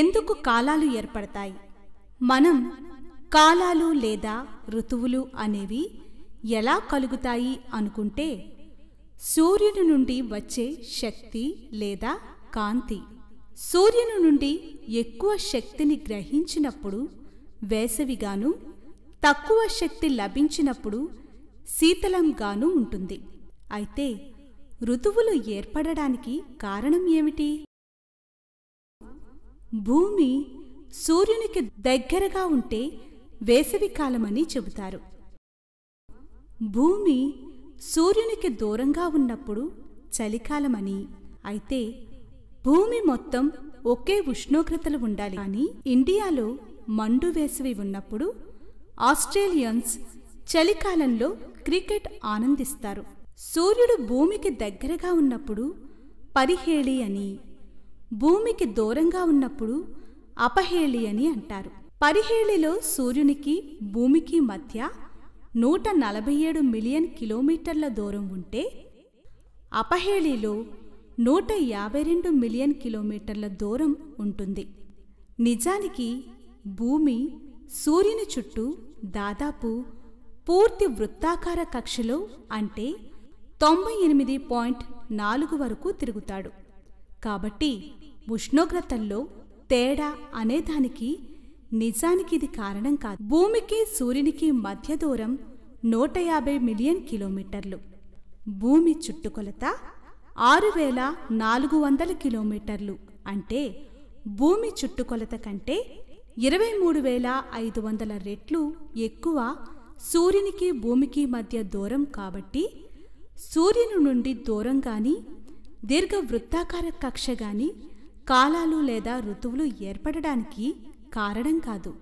ఎందుకు కాలాలు ఏర్పడతాయి మనం కాలాలు లేదా ఋతువులు అనేవి ఎలా కలుగుతాయి అనుకుంటే సూర్యుని నుండి వచ్చే శక్తి లేదా కాంతి సూర్యుని నుండి ఎక్కువ శక్తిని గ్రహించినప్పుడు వేసవిగాను తక్కువ శక్తి లభించినప్పుడు శీతలంగాను ఉంటుంది అయితే ఋతువులు ఏర్పడడానికి కారణం ఏమిటి భూమి సూర్యునికి దగ్గరగా ఉంటే వేసవికాలమని చెబుతారు భూమి సూర్యునికి దూరంగా ఉన్నప్పుడు చలికాలమని అయితే భూమి మొత్తం ఒకే ఉష్ణోగ్రతలు ఉండాలి అని ఇండియాలో మండు వేసవి ఉన్నప్పుడు ఆస్ట్రేలియన్స్ చలికాలంలో క్రికెట్ ఆనందిస్తారు సూర్యుడు భూమికి దగ్గరగా ఉన్నప్పుడు పరిహేళి అని భూమికి దూరంగా ఉన్నప్పుడు అపహేళి అని అంటారు పరిహేళిలో సూర్యునికి భూమికి మధ్య నూట నలభై ఏడు మిలియన్ కిలోమీటర్ల దూరం ఉంటే అపహేళిలో నూట యాభై రెండు మిలియన్ కిలోమీటర్ల దూరం ఉంటుంది నిజానికి భూమి సూర్యుని చుట్టూ దాదాపు పూర్తి వృత్తాకార కక్షలో అంటే తొంభై ఎనిమిది పాయింట్ నాలుగు వరకు తిరుగుతాడు కాబట్టి ఉష్ణోగ్రతల్లో తేడా అనేదానికి నిజానికి ఇది కారణం కాదు భూమికి సూర్యునికి మధ్య దూరం నూట యాభై మిలియన్ కిలోమీటర్లు భూమి చుట్టుకొలత ఆరు వేల నాలుగు వందల కిలోమీటర్లు అంటే భూమి చుట్టుకొలత కంటే ఇరవై మూడు వేల ఐదు వందల రెట్లు ఎక్కువ సూర్యునికి భూమికి మధ్య దూరం కాబట్టి సూర్యుని నుండి దూరం కానీ దీర్ఘ వృత్తాకార కక్ష గాని కాలాలు లేదా ఋతువులు ఏర్పడడానికి కారణం కాదు